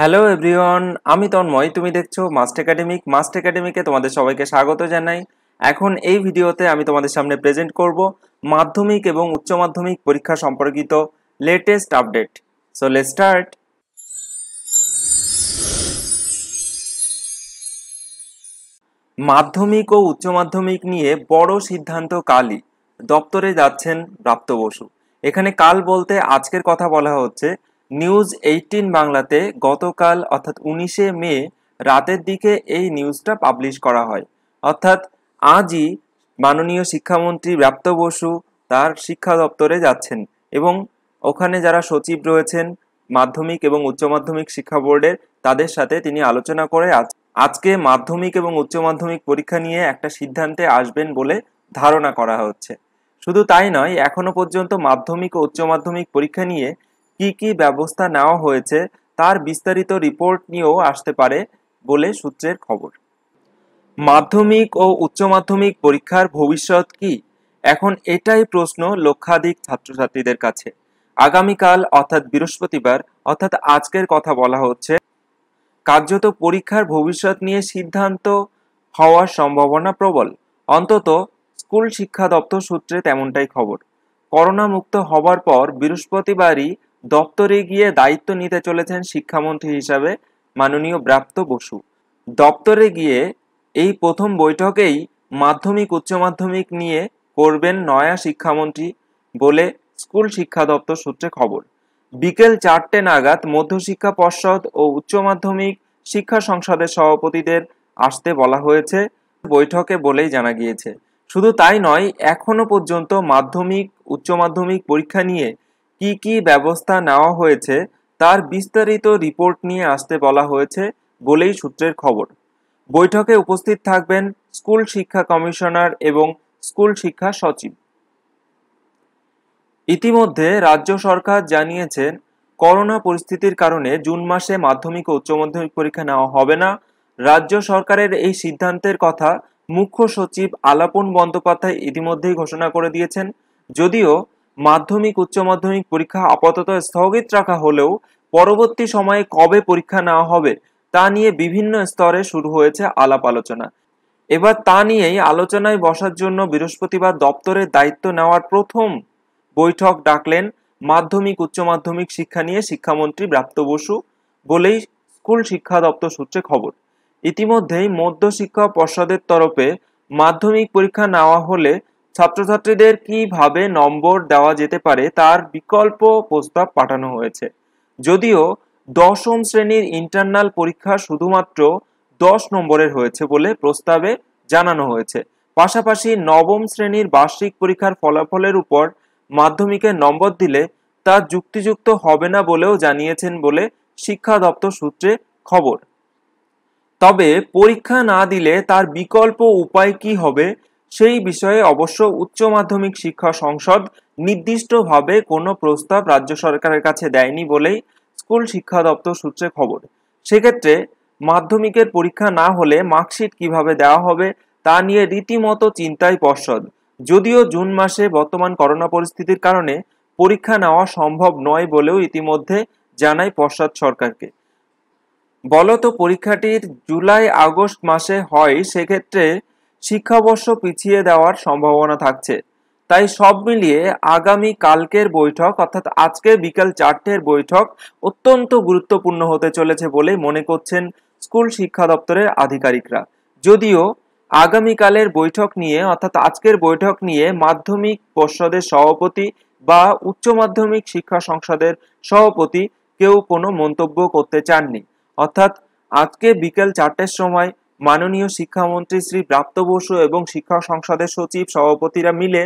hello everyone আমি তন্ময় তুমি দেখছো মাস্ট একাডেমিক মাস্ট একাডেমিকে তোমাদের সবাইকে স্বাগত জানাই এখন এই ভিডিওতে আমি তোমাদের সামনে প্রেজেন্ট করব মাধ্যমিক এবং উচ্চ মাধ্যমিক পরীক্ষা সম্পর্কিত latest update so let start মাধ্যমিক ও উচ্চ মাধ্যমিক নিয়ে বড় সিদ্ধান্ত কালই দপ্তরে যাচ্ছেন প্রাপ্ত বসু এখানে কাল বলতে আজকের কথা বলা হচ্ছে নিউজ এইটিন বাংলাতে গতকাল অর্থাৎ উনিশে মে রাতের দিকে এই নিউজটা পাবলিশ করা হয় অর্থাৎ আজই মাননীয় শিক্ষামন্ত্রী ব্রাপ্ত বসু তার শিক্ষা দপ্তরে যাচ্ছেন এবং ওখানে যারা সচিব রয়েছেন মাধ্যমিক এবং উচ্চ মাধ্যমিক শিক্ষা বোর্ডের তাদের সাথে তিনি আলোচনা করে আজকে মাধ্যমিক এবং উচ্চ মাধ্যমিক পরীক্ষা নিয়ে একটা সিদ্ধান্তে আসবেন বলে ধারণা করা হচ্ছে শুধু তাই নয় এখনো পর্যন্ত মাধ্যমিক ও উচ্চ মাধ্যমিক পরীক্ষা নিয়ে কি কি ব্যবস্থা নেওয়া হয়েছে তার বিস্তারিত রিপোর্ট নিয়েও আসতে পারে বলে সূত্রের খবর মাধ্যমিক ও উচ্চ মাধ্যমিক পরীক্ষার ভবিষ্যৎ কি এখন এটাই প্রশ্ন লক্ষাধিক ছাত্রছাত্রীদের কাছে আগামীকাল অর্থাৎ বৃহস্পতিবার অর্থাৎ আজকের কথা বলা হচ্ছে কার্যত পরীক্ষার ভবিষ্যৎ নিয়ে সিদ্ধান্ত হওয়ার সম্ভাবনা প্রবল অন্তত স্কুল শিক্ষা দপ্তর সূত্রে তেমনটাই খবর করোনা মুক্ত হবার পর বৃহস্পতিবারই দপ্তরে গিয়ে দায়িত্ব নিতে চলেছেন শিক্ষামন্ত্রী হিসাবে মাননীয় ব্রাপ্ত বসু দপ্তরে গিয়ে এই প্রথম বৈঠকেই মাধ্যমিক উচ্চ মাধ্যমিক নিয়ে করবেন নয়া শিক্ষামন্ত্রী বলে স্কুল শিক্ষা দপ্তর সূত্রে খবর বিকেল চারটে নাগাদ মধ্যশিক্ষা পর্ষদ ও উচ্চ মাধ্যমিক শিক্ষা সংসদের সভাপতিদের আসতে বলা হয়েছে বৈঠকে বলেই জানা গিয়েছে শুধু তাই নয় এখনো পর্যন্ত মাধ্যমিক উচ্চ মাধ্যমিক পরীক্ষা নিয়ে কি কি ব্যবস্থা নেওয়া হয়েছে তার বিস্তারিত রিপোর্ট নিয়ে আসতে বলা হয়েছে বলেই সূত্রের খবর বৈঠকে উপস্থিত থাকবেন স্কুল শিক্ষা কমিশনার এবং স্কুল শিক্ষা সচিব ইতিমধ্যে রাজ্য সরকার জানিয়েছেন করোনা পরিস্থিতির কারণে জুন মাসে মাধ্যমিক ও উচ্চ মাধ্যমিক পরীক্ষা নেওয়া হবে না রাজ্য সরকারের এই সিদ্ধান্তের কথা মুখ্য সচিব আলাপন বন্দ্যোপাধ্যায় ইতিমধ্যেই ঘোষণা করে দিয়েছেন যদিও মাধ্যমিক উচ্চ মাধ্যমিক পরীক্ষা আপাতত স্থগিত রাখা হলেও পরবর্তী সময়ে কবে পরীক্ষা নেওয়া হবে তা নিয়ে বিভিন্ন স্তরে শুরু হয়েছে আলাপ আলোচনা এবার তা নিয়েই আলোচনায় বসার জন্য বৃহস্পতিবার দপ্তরের দায়িত্ব নেওয়ার প্রথম বৈঠক ডাকলেন মাধ্যমিক উচ্চ মাধ্যমিক শিক্ষা নিয়ে শিক্ষামন্ত্রী ব্রাপ্ত বসু বলেই স্কুল শিক্ষা দপ্তর সূত্রে খবর ইতিমধ্যেই মধ্য শিক্ষা পর্ষদের তরফে মাধ্যমিক পরীক্ষা নেওয়া হলে ছাত্রছাত্রীদের কিভাবে নম্বর দেওয়া যেতে পারে তার বিকল্প প্রস্তাব পাঠানো হয়েছে যদিও দশম শ্রেণীর ইন্টারনাল পরীক্ষা শুধুমাত্র দশ নম্বরের হয়েছে বলে প্রস্তাবে জানানো হয়েছে পাশাপাশি নবম শ্রেণীর বার্ষিক পরীক্ষার ফলাফলের উপর মাধ্যমিকে নম্বর দিলে তা যুক্তিযুক্ত হবে না বলেও জানিয়েছেন বলে শিক্ষা দপ্তর সূত্রে খবর তবে পরীক্ষা না দিলে তার বিকল্প উপায় কি হবে সেই বিষয়ে অবশ্য উচ্চ মাধ্যমিক শিক্ষা সংসদ নির্দিষ্টভাবে কোনো প্রস্তাব রাজ্য সরকারের কাছে দেয়নি বলেই স্কুল শিক্ষা দপ্তর সূত্রে খবর সেক্ষেত্রে মাধ্যমিকের পরীক্ষা না হলে মার্কশিট কিভাবে দেওয়া হবে তা নিয়ে রীতিমতো চিন্তায় পর্ষদ যদিও জুন মাসে বর্তমান করোনা পরিস্থিতির কারণে পরীক্ষা নেওয়া সম্ভব নয় বলেও ইতিমধ্যে জানায় পর্ষদ সরকারকে বলতো পরীক্ষাটির জুলাই আগস্ট মাসে হয় সেক্ষেত্রে শিক্ষাবর্ষ পিছিয়ে দেওয়ার সম্ভাবনা থাকছে তাই সব মিলিয়ে আগামী কালকের বৈঠক অর্থাৎ আজকে বিকাল চারটের বৈঠক অত্যন্ত গুরুত্বপূর্ণ হতে চলেছে বলে মনে করছেন স্কুল শিক্ষা দপ্তরের আধিকারিকরা যদিও আগামীকালের বৈঠক নিয়ে অর্থাৎ আজকের বৈঠক নিয়ে মাধ্যমিক পর্ষদের সভাপতি বা উচ্চ মাধ্যমিক শিক্ষা সংসদের সভাপতি কেউ কোনো মন্তব্য করতে চাননি অর্থাৎ আজকে বিকেল চারটের সময় মাননীয় শিক্ষামন্ত্রী শ্রী প্রাপ্ত বসু এবং শিক্ষা সংসদের সচিব সভাপতিরা মিলে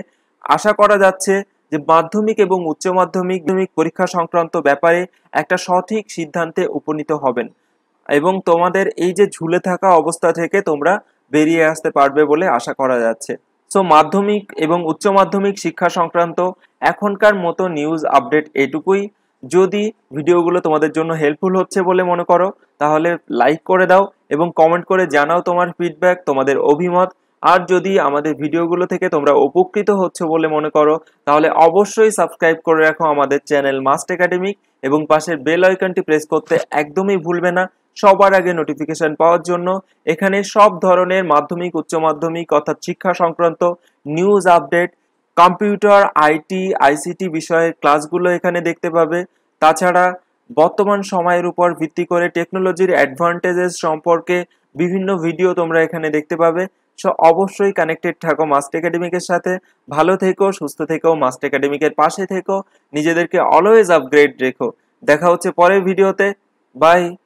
আশা করা যাচ্ছে যে মাধ্যমিক এবং উচ্চ মাধ্যমিক পরীক্ষা সংক্রান্ত ব্যাপারে একটা সঠিক সিদ্ধান্তে উপনীত হবেন এবং তোমাদের এই যে ঝুলে থাকা অবস্থা থেকে তোমরা বেরিয়ে আসতে পারবে বলে আশা করা যাচ্ছে সো মাধ্যমিক এবং উচ্চ মাধ্যমিক শিক্ষা সংক্রান্ত এখনকার মতো নিউজ আপডেট এটুকুই যদি ভিডিওগুলো তোমাদের জন্য হেল্পফুল হচ্ছে বলে মনে করো তাহলে লাইক করে দাও এবং কমেন্ট করে জানাও তোমার ফিডব্যাক তোমাদের অভিমত আর যদি আমাদের ভিডিওগুলো থেকে তোমরা উপকৃত হচ্ছে বলে মনে করো তাহলে অবশ্যই সাবস্ক্রাইব করে রাখো আমাদের চ্যানেল মাস্ট একাডেমিক এবং পাশের বেল আইকনটি প্রেস করতে একদমই ভুলবে না সবার আগে নোটিফিকেশন পাওয়ার জন্য এখানে সব ধরনের মাধ্যমিক উচ্চ মাধ্যমিক অর্থাৎ শিক্ষা সংক্রান্ত news update computer IT ICT বিষয়ের ক্লাসগুলো এখানে দেখতে পাবে তাছাড়া বর্তমান সময়ের উপর ভিত্তি করে টেকনোলজির অ্যাডভান্টেজেস সম্পর্কে বিভিন্ন ভিডিও তোমরা এখানে দেখতে পাবে সো অবশ্যই কানেক্টেড থাকো মাস্ট একাডেমিকের সাথে ভালো থেকো সুস্থ থেকো মাস্ট একাডেমিকের পাশে থেকো নিজেদেরকে অলওয়েজ আপগ্রেড রেখো দেখা হচ্ছে পরের ভিডিওতে বাই